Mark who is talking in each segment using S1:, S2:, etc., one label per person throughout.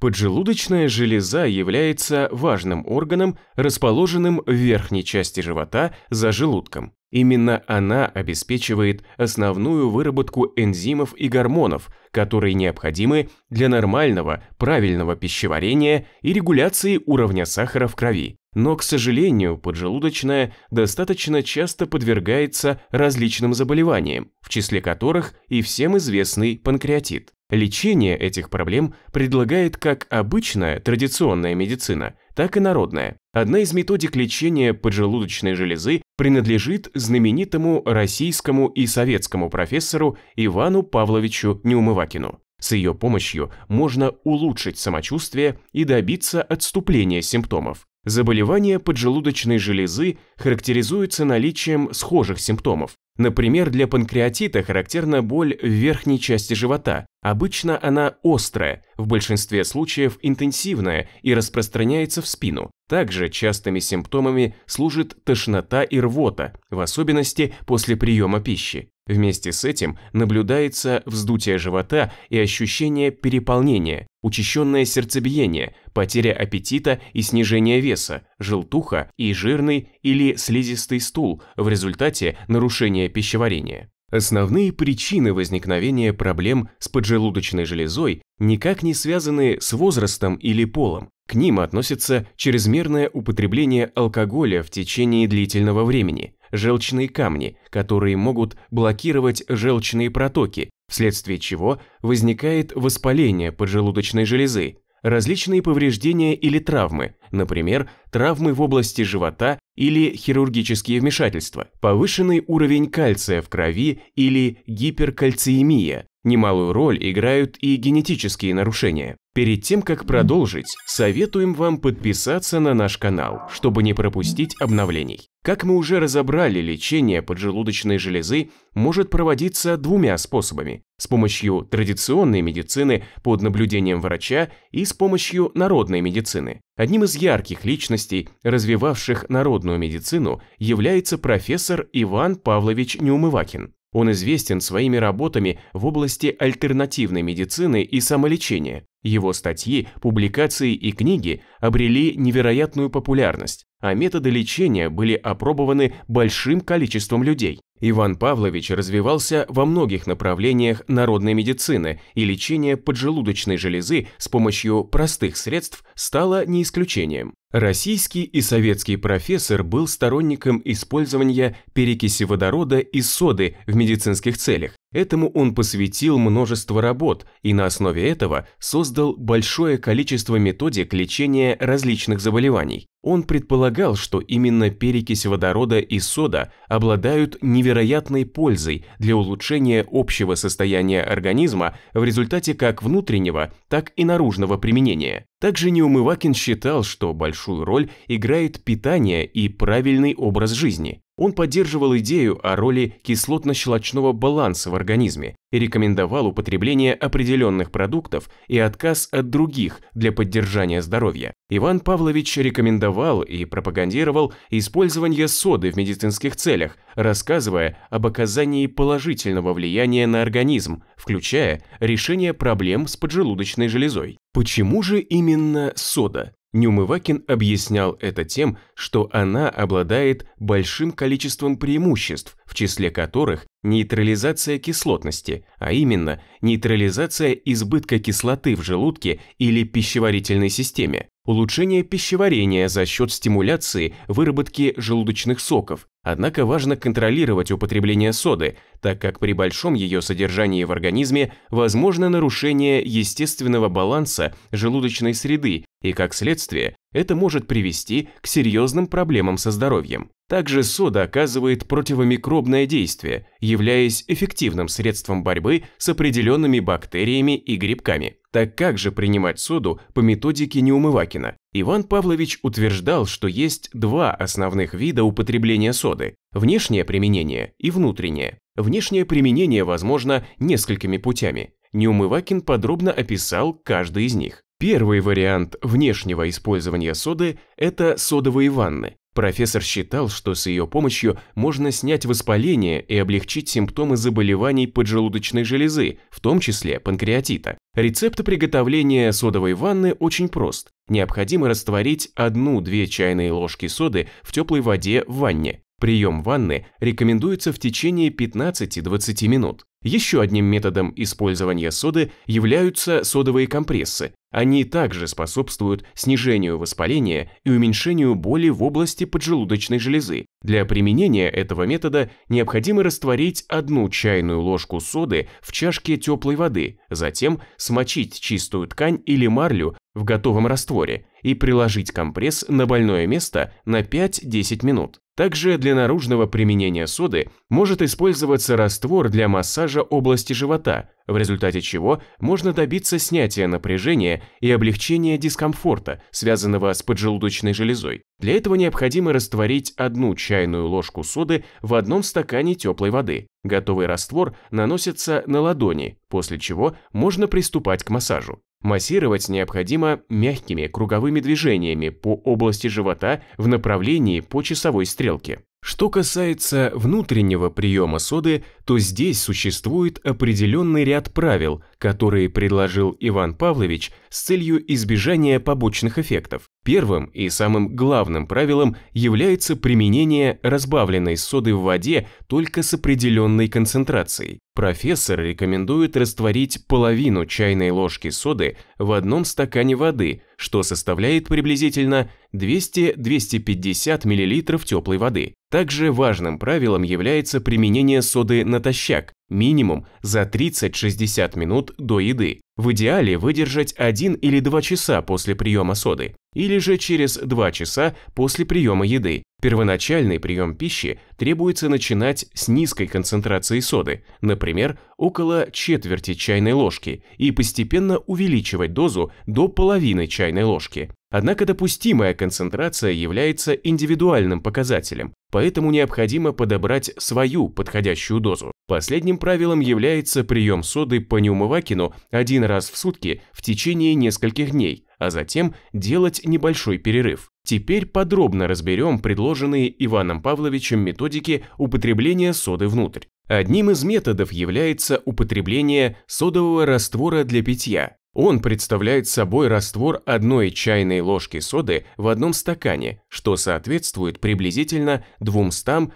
S1: Поджелудочная железа является важным органом, расположенным в верхней части живота за желудком. Именно она обеспечивает основную выработку энзимов и гормонов, которые необходимы для нормального, правильного пищеварения и регуляции уровня сахара в крови. Но, к сожалению, поджелудочная достаточно часто подвергается различным заболеваниям, в числе которых и всем известный панкреатит. Лечение этих проблем предлагает как обычная традиционная медицина, так и народная. Одна из методик лечения поджелудочной железы принадлежит знаменитому российскому и советскому профессору Ивану Павловичу Неумывакину. С ее помощью можно улучшить самочувствие и добиться отступления симптомов. Заболевания поджелудочной железы характеризуются наличием схожих симптомов, Например, для панкреатита характерна боль в верхней части живота. Обычно она острая, в большинстве случаев интенсивная и распространяется в спину. Также частыми симптомами служит тошнота и рвота, в особенности после приема пищи. Вместе с этим наблюдается вздутие живота и ощущение переполнения, учащенное сердцебиение, потеря аппетита и снижение веса, желтуха и жирный или слизистый стул в результате нарушения пищеварения. Основные причины возникновения проблем с поджелудочной железой никак не связаны с возрастом или полом, к ним относится чрезмерное употребление алкоголя в течение длительного времени, желчные камни, которые могут блокировать желчные протоки, вследствие чего возникает воспаление поджелудочной железы, различные повреждения или травмы, например, травмы в области живота или хирургические вмешательства, повышенный уровень кальция в крови или гиперкальциемия, Немалую роль играют и генетические нарушения. Перед тем, как продолжить, советуем вам подписаться на наш канал, чтобы не пропустить обновлений. Как мы уже разобрали, лечение поджелудочной железы может проводиться двумя способами – с помощью традиционной медицины под наблюдением врача и с помощью народной медицины. Одним из ярких личностей, развивавших народную медицину, является профессор Иван Павлович Неумывакин. Он известен своими работами в области альтернативной медицины и самолечения. Его статьи, публикации и книги обрели невероятную популярность, а методы лечения были опробованы большим количеством людей. Иван Павлович развивался во многих направлениях народной медицины, и лечение поджелудочной железы с помощью простых средств стало не исключением. Российский и советский профессор был сторонником использования перекиси водорода и соды в медицинских целях. Этому он посвятил множество работ и на основе этого создал большое количество методик лечения различных заболеваний. Он предполагал, что именно перекись водорода и сода обладают невероятной пользой для улучшения общего состояния организма в результате как внутреннего, так и наружного применения. Также Неумывакин считал, что большую роль играет питание и правильный образ жизни. Он поддерживал идею о роли кислотно-щелочного баланса в организме и рекомендовал употребление определенных продуктов и отказ от других для поддержания здоровья. Иван Павлович рекомендовал и пропагандировал использование соды в медицинских целях, рассказывая об оказании положительного влияния на организм, включая решение проблем с поджелудочной железой. Почему же именно сода? Нюмывакин объяснял это тем, что она обладает большим количеством преимуществ, в числе которых нейтрализация кислотности, а именно нейтрализация избытка кислоты в желудке или пищеварительной системе, улучшение пищеварения за счет стимуляции выработки желудочных соков, однако важно контролировать употребление соды, так как при большом ее содержании в организме возможно нарушение естественного баланса желудочной среды, и как следствие это может привести к серьезным проблемам со здоровьем. Также сода оказывает противомикробное действие, являясь эффективным средством борьбы с определенными бактериями и грибками. Так как же принимать соду по методике Неумывакина? Иван Павлович утверждал, что есть два основных вида употребления соды – внешнее применение и внутреннее. Внешнее применение возможно несколькими путями. Неумывакин подробно описал каждый из них. Первый вариант внешнего использования соды – это содовые ванны. Профессор считал, что с ее помощью можно снять воспаление и облегчить симптомы заболеваний поджелудочной железы, в том числе панкреатита. Рецепт приготовления содовой ванны очень прост. Необходимо растворить 1-2 чайные ложки соды в теплой воде в ванне. Прием ванны рекомендуется в течение 15-20 минут. Еще одним методом использования соды являются содовые компрессы. Они также способствуют снижению воспаления и уменьшению боли в области поджелудочной железы. Для применения этого метода необходимо растворить одну чайную ложку соды в чашке теплой воды, затем смочить чистую ткань или марлю в готовом растворе и приложить компресс на больное место на 5-10 минут. Также для наружного применения соды может использоваться раствор для массажа области живота, в результате чего можно добиться снятия напряжения и облегчения дискомфорта, связанного с поджелудочной железой. Для этого необходимо растворить одну чайную ложку соды в одном стакане теплой воды. Готовый раствор наносится на ладони, после чего можно приступать к массажу. Массировать необходимо мягкими круговыми движениями по области живота в направлении по часовой стрелке. Что касается внутреннего приема соды, то здесь существует определенный ряд правил, которые предложил Иван Павлович с целью избежания побочных эффектов. Первым и самым главным правилом является применение разбавленной соды в воде только с определенной концентрацией. Профессор рекомендует растворить половину чайной ложки соды в одном стакане воды, что составляет приблизительно 200-250 мл теплой воды. Также важным правилом является применение соды натощак, Минимум за 30-60 минут до еды. В идеале выдержать 1 или 2 часа после приема соды, или же через 2 часа после приема еды, Первоначальный прием пищи требуется начинать с низкой концентрации соды, например, около четверти чайной ложки, и постепенно увеличивать дозу до половины чайной ложки. Однако допустимая концентрация является индивидуальным показателем, поэтому необходимо подобрать свою подходящую дозу. Последним правилом является прием соды по Неумывакину один раз в сутки в течение нескольких дней, а затем делать небольшой перерыв. Теперь подробно разберем предложенные Иваном Павловичем методики употребления соды внутрь. Одним из методов является употребление содового раствора для питья. Он представляет собой раствор одной чайной ложки соды в одном стакане, что соответствует приблизительно 200-250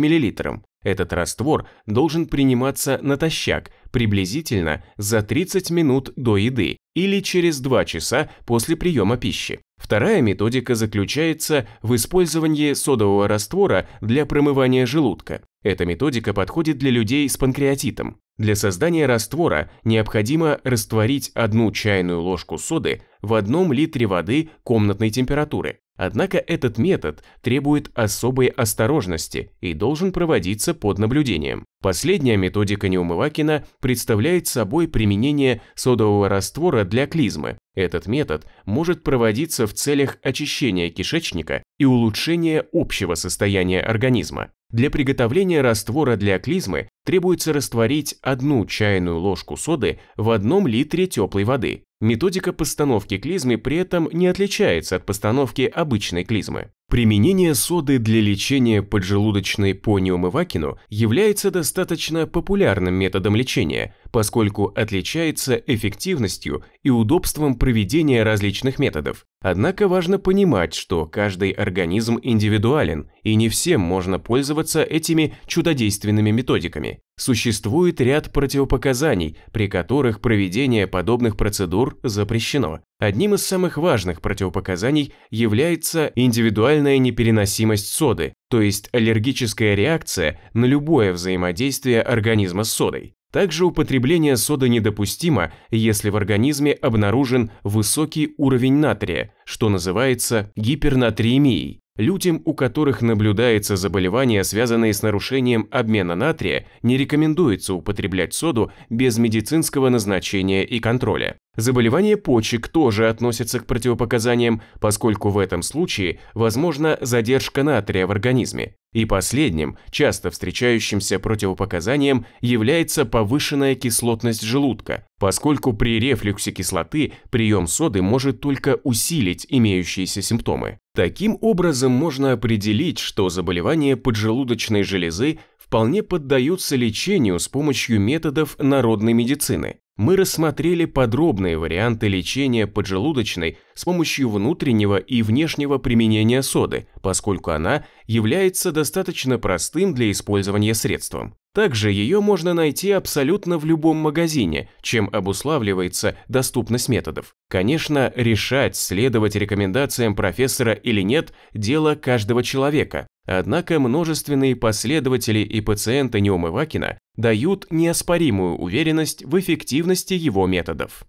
S1: мл, этот раствор должен приниматься натощак, приблизительно за 30 минут до еды или через 2 часа после приема пищи. Вторая методика заключается в использовании содового раствора для промывания желудка. Эта методика подходит для людей с панкреатитом. Для создания раствора необходимо растворить одну чайную ложку соды в одном литре воды комнатной температуры. Однако этот метод требует особой осторожности и должен проводиться под наблюдением. Последняя методика Неумывакина представляет собой применение содового раствора для клизмы. Этот метод может проводиться в целях очищения кишечника и улучшения общего состояния организма. Для приготовления раствора для клизмы требуется растворить одну чайную ложку соды в одном литре теплой воды. Методика постановки клизмы при этом не отличается от постановки обычной клизмы. Применение соды для лечения поджелудочной по Вакину является достаточно популярным методом лечения, поскольку отличается эффективностью и удобством проведения различных методов. Однако важно понимать, что каждый организм индивидуален, и не всем можно пользоваться этими чудодейственными методиками. Существует ряд противопоказаний, при которых проведение подобных процедур запрещено. Одним из самых важных противопоказаний является индивидуальная непереносимость соды, то есть аллергическая реакция на любое взаимодействие организма с содой. Также употребление соды недопустимо, если в организме обнаружен высокий уровень натрия, что называется гипернатриемией. Людям, у которых наблюдается заболевание, связанное с нарушением обмена натрия, не рекомендуется употреблять соду без медицинского назначения и контроля. Заболевание почек тоже относится к противопоказаниям, поскольку в этом случае возможна задержка натрия в организме. И последним, часто встречающимся противопоказанием является повышенная кислотность желудка, поскольку при рефлюксе кислоты прием соды может только усилить имеющиеся симптомы. Таким образом можно определить, что заболевания поджелудочной железы вполне поддаются лечению с помощью методов народной медицины мы рассмотрели подробные варианты лечения поджелудочной с помощью внутреннего и внешнего применения соды, поскольку она является достаточно простым для использования средством. Также ее можно найти абсолютно в любом магазине, чем обуславливается доступность методов. Конечно, решать, следовать рекомендациям профессора или нет – дело каждого человека. Однако множественные последователи и пациенты Неумывакина дают неоспоримую уверенность в эффективности его методов.